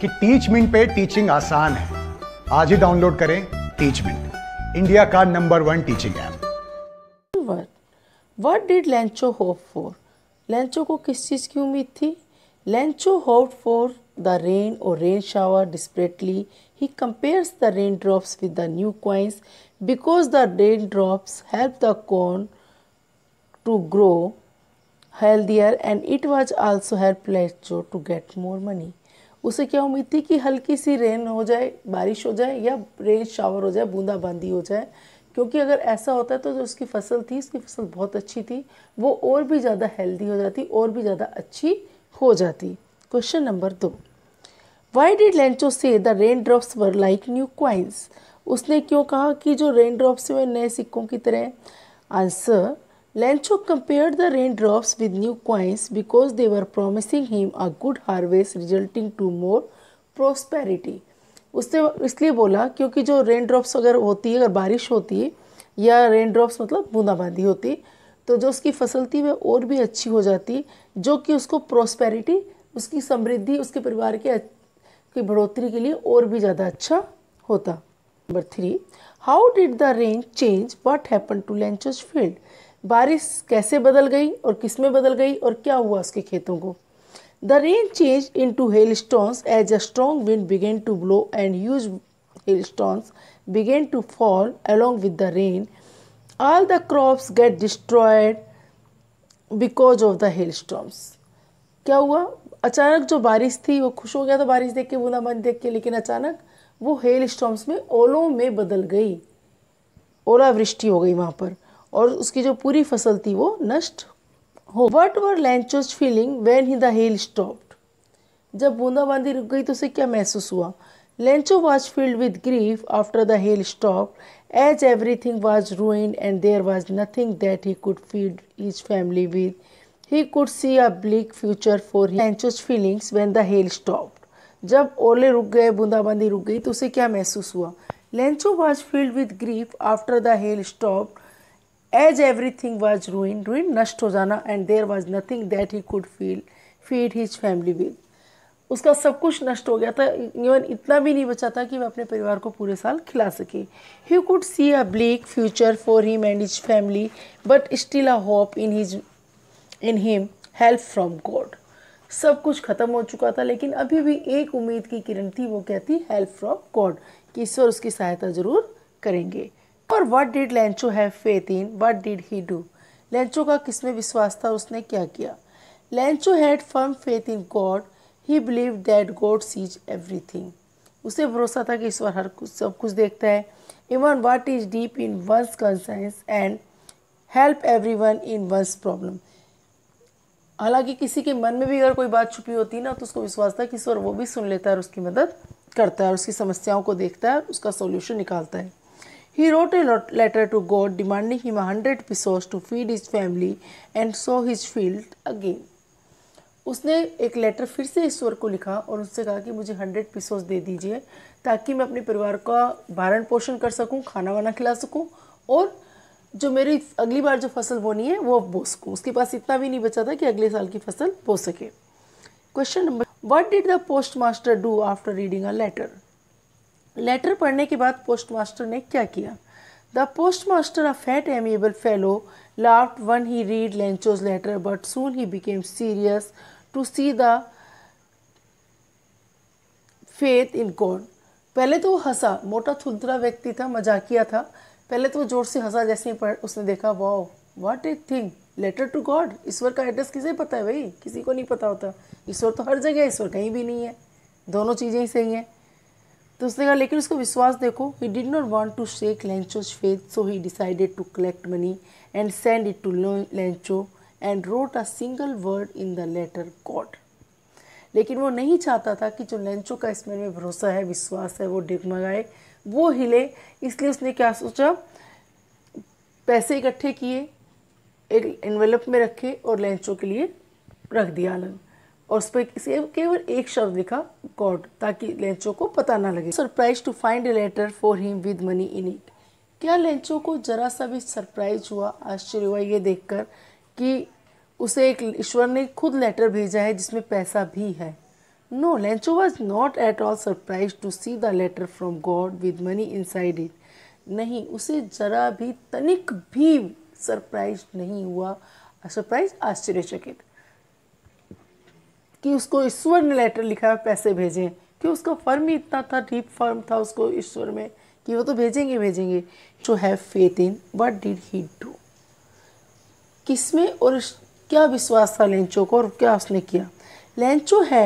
कि teach mint पे teaching आसान है आज ही डाउनलोड करें टीच मिंट इंडिया का number one teaching app what did Lencho hope for Lencho को किस चीज़ की उम्मीद थी Lencho hope for the rain और rain shower desperately he compares the rain drops with the new coins because the rain drops help the corn to grow healthier and it was also help Lecho to get more money. उसे क्या उम्मीद थी कि हल्की सी rain हो जाए बारिश हो जाए या रेन शावर हो जाए बूंदाबांदी हो जाए क्योंकि अगर ऐसा होता है तो जो उसकी फसल थी उसकी फसल बहुत अच्छी थी वो और भी ज़्यादा हेल्दी हो जाती और भी ज़्यादा अच्छी हो जाती क्वेश्चन नंबर दो why did Lencho say the rain drops were like new coins उसने क्यों कहा कि जो रेन ड्रॉप्स वे नए सिक्कों की तरह answer Lancho compared the raindrops with new coins because they were promising him a good harvest resulting to more prosperity. उसने इसलिए बोला क्योंकि जो रेन ड्रॉप्स अगर होती है अगर बारिश होती है या रेन ड्रॉप्स मतलब बूंदाबांदी होती तो जो उसकी फसल थी वह और भी अच्छी हो जाती जो कि उसको प्रॉस्पेरिटी उसकी समृद्धि उसके परिवार के की बढ़ोतरी के लिए और भी ज़्यादा अच्छा होता number three how did the rain change what happen to Lencho's field बारिश कैसे बदल गई और किस में बदल गई और क्या हुआ उसके खेतों को the rain change into hail stones as a strong wind began to blow and huge hail stones began to fall with the rain all the crops get destroyed because of the hail stones क्या हुआ अचानक जो बारिश थी वो खुश हो गया था तो बारिश देख के बूंदाबांदी देख के लेकिन अचानक वो हेल स्टॉम्स में ओलों में बदल गई ओलावृष्टि हो गई वहाँ पर और उसकी जो पूरी फसल थी वो नष्ट हो what were Lencho's feeling when he the hail stopped जब बूंदाबांदी रुक गई तो उसे क्या महसूस हुआ Lencho was filled with grief after the hail stop as everything was ruined and there was nothing that he could feed his family with he could see a bleak future for Lencho's feelings when the hail stop जब ओले रुक गए बूंदाबांदी रुक गई तो उसे क्या महसूस हुआ Lencho was filled with grief after the hail stopped as everything was ruin ruin नष्ट हो जाना and there was nothing that he could feel feed his family with उसका सब कुछ नष्ट हो गया था इवन इतना भी नहीं बचा था कि वह अपने परिवार को पूरे साल खिला सके he could see a bleak future for him and his family but still a hope in his in him help from God सब कुछ खत्म हो चुका था लेकिन अभी भी एक उम्मीद की किरण थी वो कहती हेल्प फ्रॉम गॉड कि ईश्वर उसकी सहायता ज़रूर करेंगे और what did Lencho have faith in what did he do Lencho का किस में विश्वास था उसने क्या किया Lencho had firm faith in God he believe that God sees everything उसे भरोसा था कि ईश्वर हर कुछ सब कुछ देखता है even what is deep in one's conscience and help everyone in one's problem हालांकि किसी के मन में भी अगर कोई बात छुपी होती ना तो उसको विश्वास था कि ईश्वर वो भी सुन लेता है और उसकी मदद करता है और उसकी समस्याओं को देखता है उसका सोल्यूशन निकालता है He wrote a letter to God demanding him a hundred pesos to feed his family and sow his field again. उसने एक लेटर फिर से ईश्वर को लिखा और उससे कहा कि मुझे हंड्रेड पिसोस दे दीजिए ताकि मैं अपने परिवार का भरण पोषण कर सकूं खाना वाना खिला सकूं और जो मेरी अगली बार जो फसल बोनी है वो बो सकूँ उसके पास इतना भी नहीं बचा था कि अगले साल की फसल बो सके question number what did the post master do after reading a letter letter पढ़ने के बाद पोस्टमास्टर ने क्या किया the post master a fat amiable fellow laughed when he read Lencho's letter but soon he became serious to see the faith in God पहले तो वो हंसा मोटा थुलतरा व्यक्ति था मजाकिया था पहले तो वो जोर से हंसा जैसे ही पढ़ उसने देखा wow what a thing letter to God ईश्वर का एड्रेस किसे पता है भाई किसी को नहीं पता होता ईश्वर तो हर जगह ईश्वर कहीं भी नहीं है दोनों चीज़ें ही सही हैं तो उसने कहा लेकिन उसको विश्वास देखो he did not want to shake Lencho's faith so he decided to collect money and send it to Lencho and wrote a single word in the letter God लेकिन वो नहीं चाहता था कि जो लेंचो का इसमें में भरोसा है विश्वास है वो डिगमगाए वो हिले इसलिए उसने क्या सोचा पैसे इकट्ठे किए एक एनवेलप में रखे और लेंचो के लिए रख दिया अलग और उस पर केवल एक शब्द लिखा गॉड ताकि लेंचो को पता ना लगे surprise to find a letter for him with money in it क्या लेंचो को जरा सा भी सरप्राइज हुआ आश्चर्य हुआ ये देखकर कि उसे एक ईश्वर ने खुद लेटर भेजा है जिसमें पैसा भी है no Lencho was not at all surprise to see the letter from God with money inside it नहीं उसे जरा भी तनिक भी सरप्राइज नहीं हुआ सरप्राइज आश्चर्यचकित कि उसको ईश्वर ने लेटर लिखा है पैसे भेजें कि उसका फर्म ही इतना था डीप फर्म था उसको ईश्वर में कि वो तो भेजेंगे भेजेंगे to have faith in what did he do किस में और क्या विश्वास था लेंचो को और क्या उसने किया लेंचो है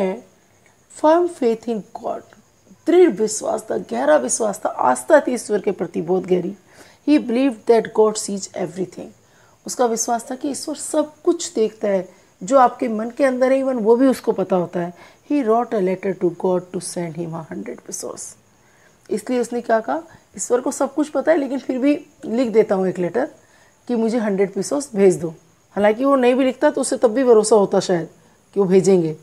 फर्म फेथ इन गॉड दृढ़ विश्वास था गहरा विश्वास था आस्था थी ईश्वर के प्रति बहुत गहरी he believe that God sees everything उसका विश्वास था कि ईश्वर सब कुछ देखता है जो आपके मन के अंदर है इवन वो भी उसको पता होता है he wrote a letter to God to send him a hundred resource इसलिए उसने क्या कहा ईश्वर को सब कुछ पता है लेकिन फिर भी लिख देता हूँ एक लेटर कि मुझे हंड्रेड पिसोस भेज दो हालांकि वो नहीं भी लिखता तो उसे तब भी भरोसा होता शायद कि वो भेजेंगे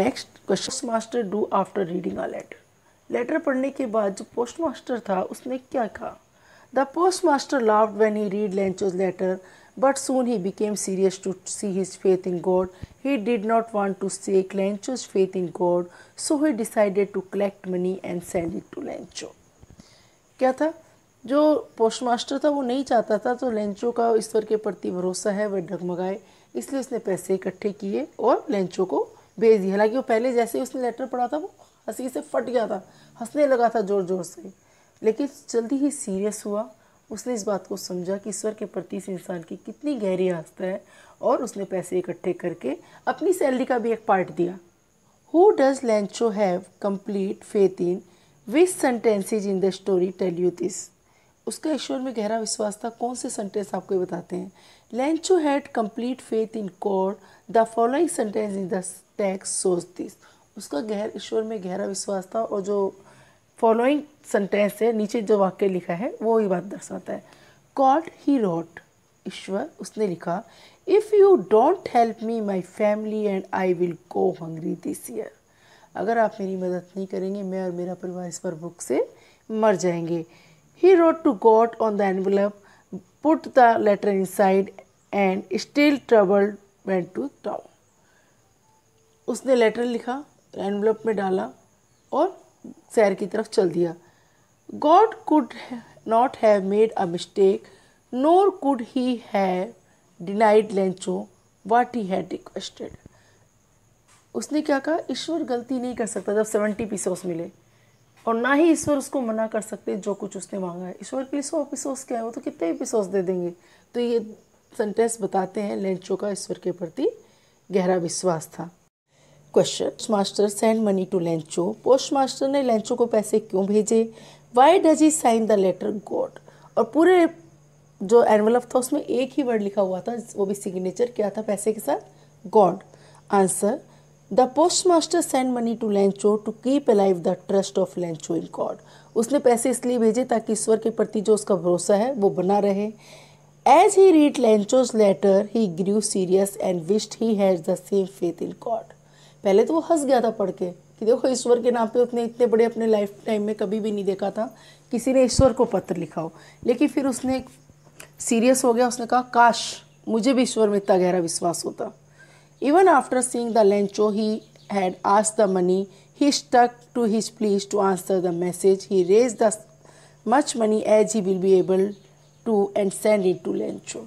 next question master do after reading a letter letter पढ़ने के बाद जो पोस्ट मास्टर था उसने क्या कहा the post master laughed when he read Lencho's letter But soon he became serious to see his faith in God. He did not want to shake Lancho's faith in God, so he decided to collect money and send it to Lancho. क्या था जो post master था वो नहीं चाहता था तो Lencho का ईश्वर के प्रति भरोसा है वह डगमगाए इसलिए उसने पैसे इकट्ठे किए और लेंचो को भेज दिया हालांकि वो पहले जैसे ही उसने लेटर पढ़ा था वो हंसी से फट गया था हंसने लगा था ज़ोर ज़ोर से लेकिन जल्दी ही सीरियस हुआ उसने इस बात को समझा कि ईश्वर के प्रति इस इंसान की कितनी गहरी आस्था है और उसने पैसे इकट्ठे करके अपनी सैलरी का भी एक पार्ट दिया who does Lencho have complete faith in which sentences in the story tell you this उसका ईश्वर में गहरा विश्वास था कौन से सेंटेंस आपको ये बताते हैं Lencho had complete faith in God the following sentence in the text shows this उसका गहर ईश्वर में गहरा विश्वास था और जो फॉलोइंग सेंटेंस से नीचे जो वाक्य लिखा है वो ही बात दर्शाता है गॉड ही रोट ईश्वर उसने लिखा if you don't help me my family and I will go hungry this year अगर आप मेरी मदद नहीं करेंगे मैं और मेरा परिवार इस पर भूख से मर जाएंगे he wrote to God on the envelope put the letter inside and still troubled went to town उसने लेटर लिखा एनवलप में डाला और सैर की तरफ चल दिया God could not have made a mistake nor could he have denied Lencho what he had requested उसने क्या कहा ईश्वर गलती नहीं कर सकता जब सेवेंटी पीसोस मिले और ना ही ईश्वर उसको मना कर सकते जो कुछ उसने मांगा है ईश्वर के लिए सौ एपिसोड्स क्या है वो तो कितने पिसोस दे देंगे तो ये सेंटेंस बताते हैं लेंचो का ईश्वर के प्रति गहरा विश्वास था question master send money to Lencho post master ने लेंचो को पैसे क्यों भेजे why does he sign the letter God और पूरे जो एनवल था उसमें एक ही वर्ड लिखा हुआ था वो भी सिग्नेचर क्या था पैसे के साथ God answer the post master send money to Lencho to keep alive the trust of Lencho in God उसने पैसे इसलिए भेजे ताकि ईश्वर के प्रति जो उसका भरोसा है वो बना रहे as he read Lencho's letter he grew serious and wished he has the same faith in God पहले तो वो हंस गया था पढ़ के कि देखो ईश्वर के नाम पे उसने इतने बड़े अपने लाइफ टाइम में कभी भी नहीं देखा था किसी ने ईश्वर को पत्र लिखा हो लेकिन फिर उसने सीरियस हो गया उसने कहा काश मुझे भी ईश्वर में इतना गहरा विश्वास होता even after seeing the Lencho he had ask the money he stuck to his please to answer the message he raised the much money as he will be able to and send it to Lencho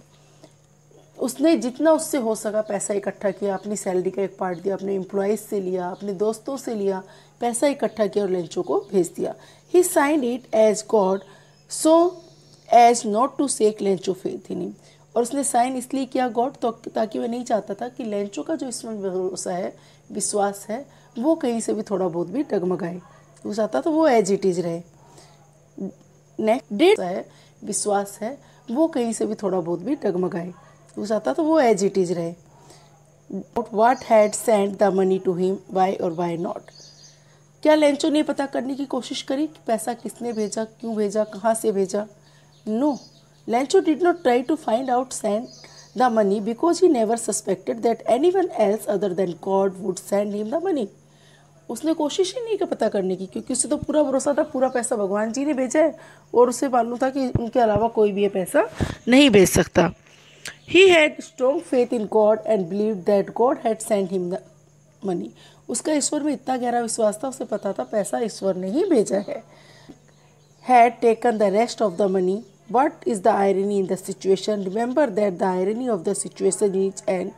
उसने जितना उससे हो सका पैसा इकट्ठा किया अपनी salary का एक पार्ट दिया अपने एम्प्लॉयज़ से लिया अपने दोस्तों से लिया पैसा इकट्ठा किया और लंचों को भेज दिया he signed it as God so as not to shake Lencho faith in और उसने साइन इसलिए किया गॉड तो ताकि वह नहीं चाहता था कि लेंचो का जो इसमें भरोसा है विश्वास है वो कहीं से भी थोड़ा बहुत भी डगमगाए वो चाहता तो वो एज इट इज रहे नेक्स्ट डेट है विश्वास है वो कहीं से भी थोड़ा बहुत भी डगमगाए टू आता तो वो एज इट इज़ रहे what had send the money to him why और वाई नॉट क्या लेंचो ने पता करने की कोशिश करी कि पैसा किसने भेजा क्यों भेजा कहाँ से भेजा no Lencho did not try to find out send the money because he never suspected that anyone else other than God would send him the money उसने कोशिश ही नहीं कर पता करने की क्योंकि उसे तो पूरा भरोसा था पूरा पैसा भगवान जी ने भेजा है और उसे मालूम था कि उनके अलावा कोई भी ये पैसा नहीं भेज सकता he had strong faith in God and believe that God had send him the money उसका ईश्वर में इतना गहरा विश्वास था उसे पता था पैसा ईश्वर ने ही भेजा है had taken the rest of the money what is the irony in the situation remember that the irony of the situation is an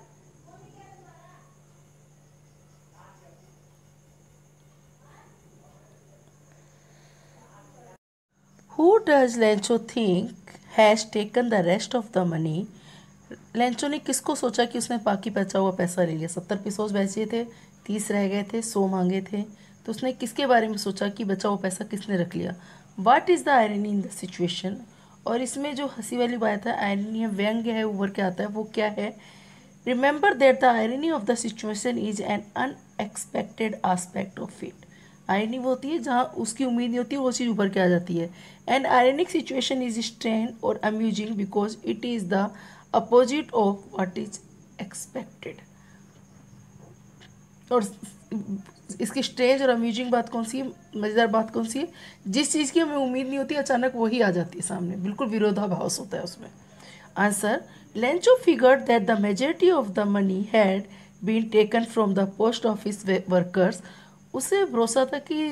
who does lencho think has taken the rest of the money Lencho ने किसको सोचा कि उसने बाकी बचा हुआ पैसा ले लिया सत्तर पिसोज बचे थे तीस रह गए थे सौ मांगे थे तो उसने किसके बारे में सोचा कि बचा हुआ पैसा किसने रख लिया what is the irony in the situation और इसमें जो हंसी वाली बात है आयरनी है व्यंग है उभर के आता है वो क्या है remember that the irony of the situation is an unexpected aspect of it irony वो होती है जहाँ उसकी उम्मीद नहीं होती वो चीज़ उभर के आ जाती है and ironic situation is strange और amusing because it is the opposite of what is expected और इसकी स्ट्रेंज और अम्यूजिंग बात कौन सी है मज़ेदार बात कौन सी है जिस चीज़ की हमें उम्मीद नहीं होती अचानक वही आ जाती है सामने बिल्कुल विरोधाभास होता है उसमें answer Lencho figure that the majority of the money had been taken from the post office workers उसे भरोसा था कि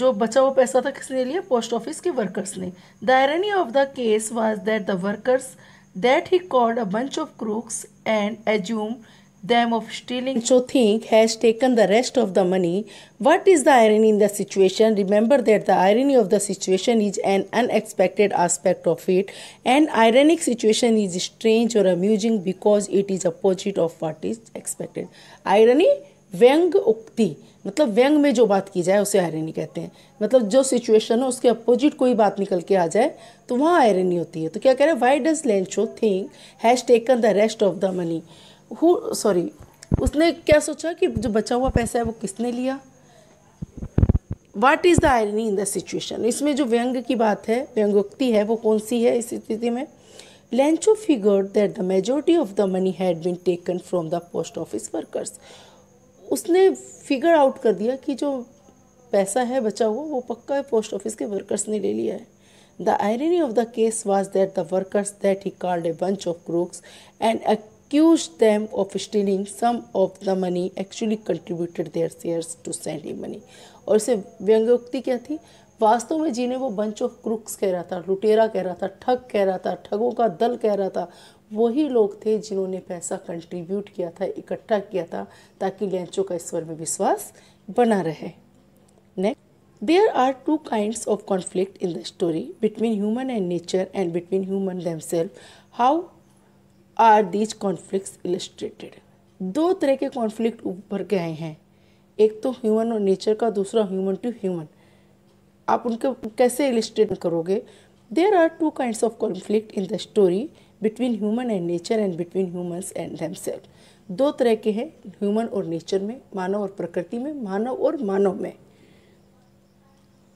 जो बचा हुआ पैसा था किसने लिया पोस्ट ऑफिस के वर्कर्स ने the irony of the case was that the workers that he called a bunch of crooks and assumed them of stealing. So think has taken the rest of the money. What is the irony in the situation? Remember that the irony of the situation is an unexpected aspect of it. An ironic situation is strange or amusing because it is opposite of what is expected. Irony, Vyang Ukti. मतलब व्यंग में जो बात की जाए उसे irony कहते हैं मतलब जो सिचुएशन है उसके अपोजिट कोई बात निकल के आ जाए तो वहाँ आयरनी होती है तो क्या कह रहे हैं why does Lencho think has taken the rest of the money who sorry उसने क्या सोचा कि जो बचा हुआ पैसा है वो किसने लिया what is the irony in the situation इसमें जो व्यंग की बात है व्यंगोक्ति है वो कौन सी है इस स्थिति में Lencho figured that the majority of the money had been taken from the post office workers उसने फिगर आउट कर दिया कि जो पैसा है बचा हुआ वो पक्का पोस्ट ऑफिस के वर्कर्स ने ले लिया है the irony of the case was that the workers that he called a bunch of crooks and accused them of stealing some of the money actually contributed their shares to send he money और इसे व्यंग्योक्ति क्या थी वास्तव में जिन्हें वो bunch of crooks कह रहा था लुटेरा कह रहा था ठग कह रहा था ठगों का दल कह रहा था वही लोग थे जिन्होंने पैसा कंट्रीब्यूट किया था इकट्ठा किया था ताकि लैंचों का ईश्वर में विश्वास बना रहे next there are two kind of conflict in the story between human and nature and between human self how are these conflict illustrated दो तरह के कॉन्फ्लिक्ट उभर के आए हैं एक तो ह्यूमन और नेचर का दूसरा ह्यूमन टू ह्यूमन आप उनको कैसे इलिस्ट्रेट करोगे there are two kind of conflict in the story between human and nature and between humans and themselves दो तरह के हैं ह्यूमन और नेचर में मानव और प्रकृति में मानव और मानव में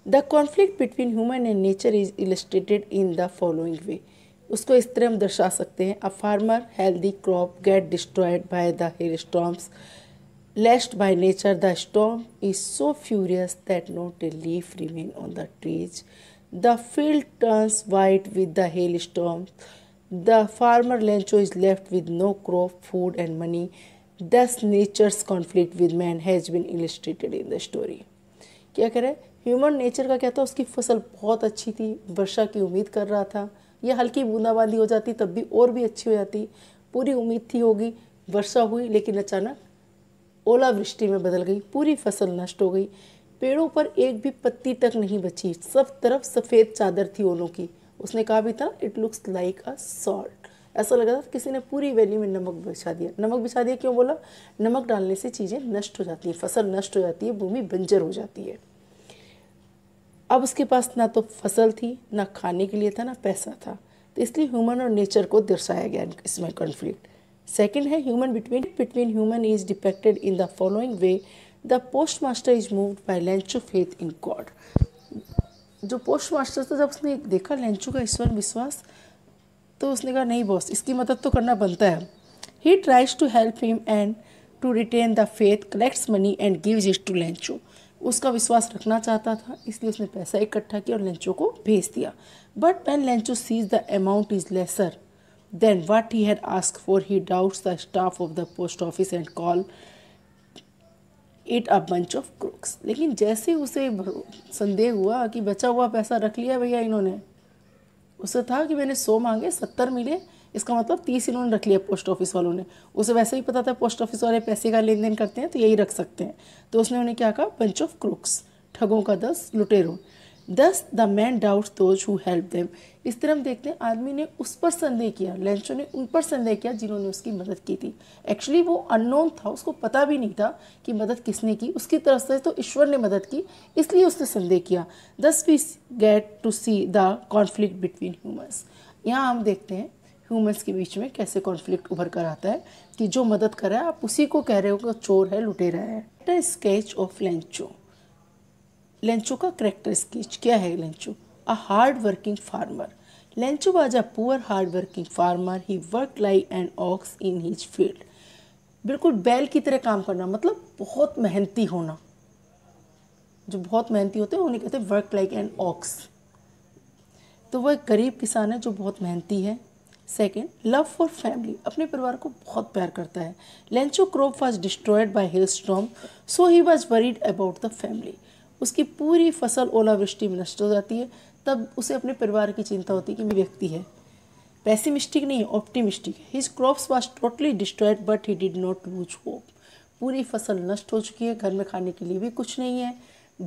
the conflict between human and nature is illustrated in the following way उसको इस तरह हम दर्शा सकते हैं a farmer healthy crop get destroyed by the hail storms Lashed by nature, the storm is so furious that not a leaf remains on the trees. The field turns white with the hailstorm. The farmer Lencho is left with no crop, food, and money. Thus, nature's conflict with man has been illustrated in the story. क्या करें human nature का क्या था उसकी फसल बहुत अच्छी थी वर्षा की उम्मीद कर रहा था या हल्की बूंदाबांदी हो जाती तब भी और भी अच्छी हो जाती पूरी उम्मीद थी होगी वर्षा हुई लेकिन अचानक ओलावृष्टि में बदल गई पूरी फसल नष्ट हो गई पेड़ों पर एक भी पत्ती तक नहीं बची सब तरफ सफ़ेद चादर थी ओलों की उसने कहा भी था it looks like a salt ऐसा लग रहा था किसी ने पूरी वैली में नमक बिछा दिया नमक बिछा दिया क्यों बोला नमक डालने से चीज़ें नष्ट हो जाती हैं फसल नष्ट हो जाती है भूमि बंजर हो जाती है अब उसके पास ना तो फसल थी ना खाने के लिए था ना पैसा था तो इसलिए ह्यूमन और नेचर को दर्शाया गया इसमें कॉन्फ्लिक्ट सेकेंड है human between between human is depicted in the following way the post master is moved by Lencho faith in God जो पोस्ट मास्टर था जब उसने देखा लेंचू का ईश्वर विश्वास तो उसने कहा नहीं बॉस इसकी मदद तो करना बनता है he tries to help him and to retain the faith collects money and gives it to Lencho उसका विश्वास रखना चाहता था इसलिए उसने पैसा इकट्ठा किया और लेंचो को भेज दिया but when Lencho sees the amount is lesser than what he had asked for, he doubts the staff of the post office and call it a bunch of crooks लेकिन जैसे उसे संदेह हुआ कि बचा हुआ पैसा रख लिया भैया इन्होंने उसे था कि मैंने सौ मांगे सत्तर मिले इसका मतलब तीस इन्होंने रख लिया पोस्ट ऑफिस वालों ने उसे वैसे ही पता था पोस्ट ऑफिस वाले पैसे का लेन देन करते हैं तो यही रख सकते हैं तो उसने उन्हें क्या कहा बंच ऑफ क्रूक्स ठगों का दस लुटेरों thus the man doubt those who help them इस तरह हम देखते हैं आदमी ने उस पर संदेह किया लेंचो ने उन पर संदेह किया जिन्होंने उसकी मदद की थी एक्चुअली वो अननोन था उसको पता भी नहीं था कि मदद किसने की उसकी तरफ से तो ईश्वर ने मदद की इसलिए उसने संदेह किया thus we get to see the conflict between humans यहाँ हम देखते हैं ह्यूमन्स के बीच में कैसे कॉन्फ्लिक्ट उभर कर आता है कि जो मदद कर रहा है आप उसी को कह रहे हो कि चोर है लुटेरा है स्केच ऑफ लेंचो लेंचो का करेक्टर स्केच क्या है Lencho a hard working farmer Lencho was a poor hard working farmer he work like and ox in his field बिल्कुल बैल की तरह काम करना मतलब बहुत मेहनती होना जो बहुत मेहनती होते हैं उन्हें कहते हैं वर्क लाइक एंड ऑक्स तो वह एक गरीब किसान है जो बहुत मेहनती है सेकेंड लव फॉर फैमिली अपने परिवार को बहुत प्यार करता है Lencho crop was destroyed by hail storm so he was worried about the family उसकी पूरी फसल ओलावृष्टि में नष्ट हो जाती है तब उसे अपने परिवार की चिंता होती है कि व्यक्ति है पैसिमिस्टिक नहीं ऑप्टिमिस्टिक है his crops was totally destroyed but he did not lose hope पूरी फसल नष्ट हो चुकी है घर में खाने के लिए भी कुछ नहीं है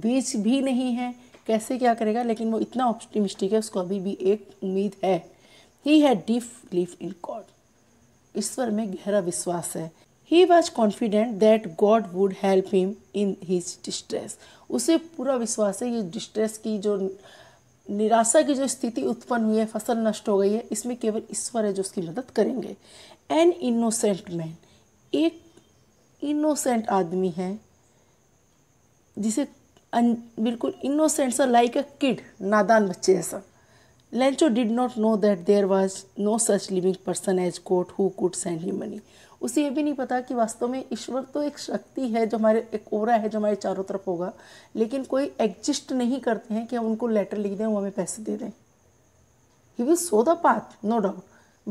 बीज भी नहीं है कैसे क्या करेगा लेकिन वो इतना ऑप्टिमिस्टिक है उसको अभी भी एक उम्मीद है ही है डीप बिलीफ इन गॉड ईश्वर में गहरा विश्वास है he was confident that God would help him in his distress उसे पूरा विश्वास है ये डिस्ट्रेस की जो निराशा की जो स्थिति उत्पन्न हुई है फसल नष्ट हो गई है इसमें केवल ईश्वर है जो उसकी मदद करेंगे एन इनोसेंट मैन एक इनोसेंट आदमी है जिसे बिल्कुल इनोसेंट सा लाइक अ किड नादान बच्चे जैसा Lencho did not know that there was no such living person as God who could send he money उसे ये भी नहीं पता कि वास्तव में ईश्वर तो एक शक्ति है जो हमारे एक ओरा है जो हमारे चारों तरफ होगा लेकिन कोई एग्जिस्ट नहीं करते हैं कि हम उनको लेटर लिख दें वो हमें पैसे दे दें he will show the path no doubt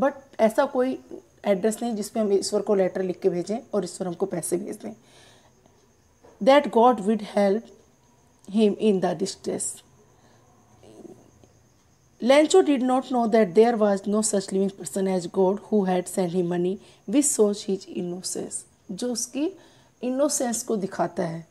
but ऐसा कोई एड्रेस नहीं जिसपे हम ईश्वर को लेटर लिख के भेजें और ईश्वर हमको पैसे भेज दें that God would help him in the distress Lencho did not know that there was no such living person as God who had sent him money, which shows his innocence. जो उसकी इनोसेंस को दिखाता है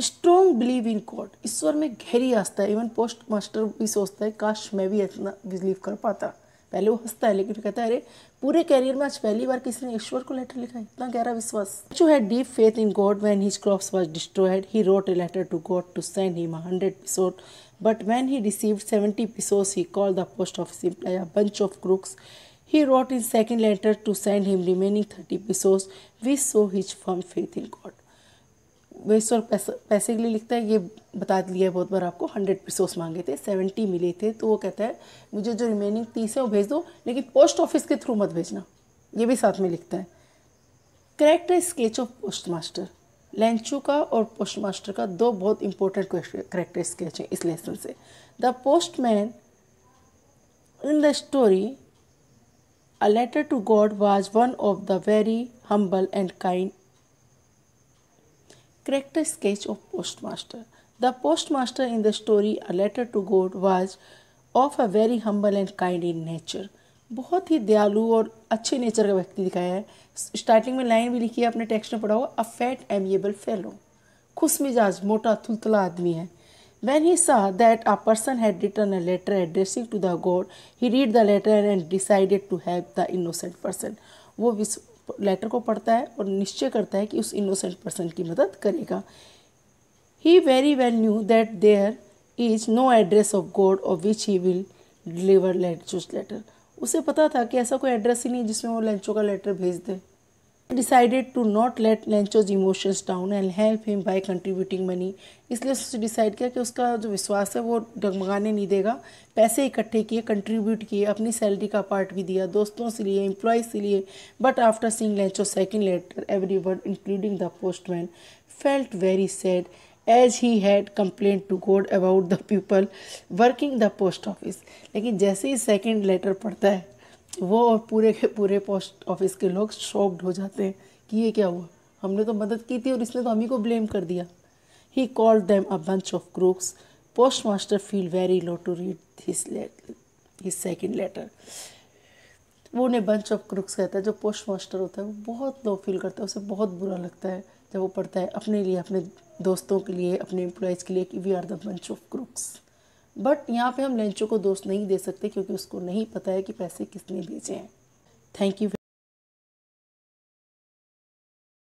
strong believe in God ईश्वर में गहरी आस्था है even post master भी सोचता है काश मैं भी इतना बिलीव कर पाता पहले वो हंसता है लेकिन कहता है अरे पूरे कैरियर में आज पहली बार किसी ने ईश्वर को लेटर लिखा इतना गहरा विश्वास जो है deep faith in God when his crops was destroyed he wrote a letter to God to send him hundred pesos but when he receive seventy pesos he call the post office employee a bunch of crooks he wrote in second letter to send him remaining thirty pesos, which so his firm faith in God waste और पैसा पैसे के लिए लिखता है ये बता दिया है बहुत बार आपको हंड्रेड पिसोस मांगे थे सेवेंटी मिले थे तो वो कहता है मुझे जो रिमेनिंग तीस है वो भेज दो लेकिन पोस्ट ऑफिस के थ्रू मत भेजना ये भी साथ में लिखता है character sketch of post master Lencho का और पोस्ट मास्टर का दो बहुत इंपॉर्टेंट करेक्टर स्केच है इस लेसन से the postman in the story a letter to God was one of the very humble and kind character sketch of postmaster the postmaster in the story a letter to god was of a very humble and kind in nature बहुत ही दयालु और अच्छे nature का व्यक्ति दिखाया है starting में line भी लिखी है अपने टेक्स्ट में पढ़ा हुआ अ फैट एमिएबल फेलो खुश मिजाज मोटा थुलतला आदमी है when he saw that a person had return a letter addressing to the God he read the letter and decided to help the innocent person वो लेटर को पढ़ता है और निश्चय करता है कि उस इनोसेंट पर्सन की मदद करेगा he very well knew that there is no address of God of which he will deliver let letter उसे पता था कि ऐसा कोई एड्रेस ही नहीं जिसमें वो लंचों का लेटर भेज दे decided to not let Lencho's emotions down and help him by contributing money इसलिए उसने डिसाइड किया कि उसका जो विश्वास है वो डगमगाने नहीं देगा पैसे इकट्ठे किए कंट्रीब्यूट किए अपनी सैलरी का पार्ट भी दिया दोस्तों से लिए एम्प्लॉयज़ से लिए but after seeing Lencho second letter everyone including the postman felt very sad as he had complain to God about the people working the post office लेकिन जैसे ही सेकेंड लेटर पढ़ता है वो और पूरे के पूरे पोस्ट ऑफिस के लोग शॉक्ड हो जाते हैं कि ये क्या हुआ हमने तो मदद की थी और इसने तो हम ही को ब्लेम कर दिया he called them a bunch of crooks post master feel very low to read his his second letter वो उन्हें बंच ऑफ क्रूक्स कहता है जो पोस्ट मास्टर होता है वो बहुत लो फील करता है उसे बहुत बुरा लगता है जब वो पढ़ता है अपने लिए अपने दोस्तों के लिए अपने एम्प्लॉयज़ के लिए कि we are the bunch of crooks but यहाँ पे हम लंचों को दोष नहीं दे सकते क्योंकि उसको नहीं पता है कि पैसे किसने भेजे हैं थैंक यू